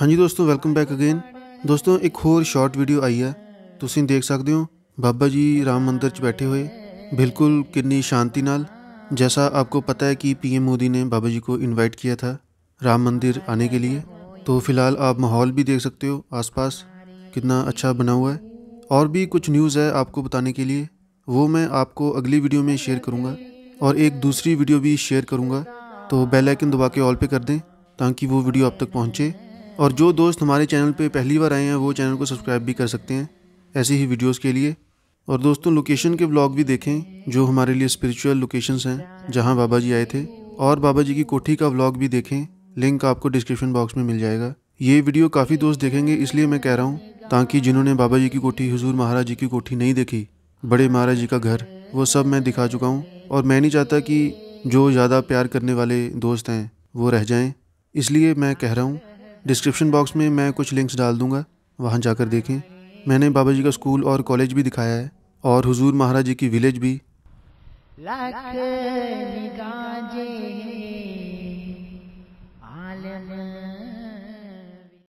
हाँ जी दोस्तों welcome back again दोस्तों एक होर शॉर्ट वीडियो आई है तुम देख सकते हो बाबा जी राम मंदिर बैठे हुए बिल्कुल कितनी शांति नाल जैसा आपको पता है कि पीएम मोदी ने बाबा जी को इनवाइट किया था राम मंदिर आने के लिए तो फिलहाल आप माहौल भी देख सकते हो आसपास कितना अच्छा बना हुआ है और भी कुछ न्यूज़ है आपको बताने के लिए वो मैं आपको अगली वीडियो में शेयर करूँगा और एक दूसरी वीडियो भी शेयर करूँगा तो बेल आइकन दबा के ऑल पे कर दें ताकि वो वीडियो आप तक पहुँचे और जो दोस्त हमारे चैनल पे पहली बार आए हैं वो चैनल को सब्सक्राइब भी कर सकते हैं ऐसी ही वीडियोस के लिए और दोस्तों लोकेशन के ब्लॉग भी देखें जो हमारे लिए स्पिरिचुअल लोकेशंस हैं जहां बाबा जी आए थे और बाबा जी की कोठी का ब्लॉग भी देखें लिंक आपको डिस्क्रिप्शन बॉक्स में मिल जाएगा ये वीडियो काफ़ी दोस्त देखेंगे इसलिए मैं कह रहा हूँ ताकि जिन्होंने बाबा जी की कोठी हजूर महाराज जी की कोठी नहीं देखी बड़े महाराज जी का घर वो सब मैं दिखा चुका हूँ और मैं नहीं चाहता कि जो ज़्यादा प्यार करने वाले दोस्त हैं वो रह जाएँ इसलिए मैं कह रहा हूँ डिस्क्रिप्शन बॉक्स में मैं कुछ लिंक्स डाल दूंगा वहाँ जाकर देखें मैंने बाबा जी का स्कूल और कॉलेज भी दिखाया है और हुजूर महाराज जी की विलेज भी लाख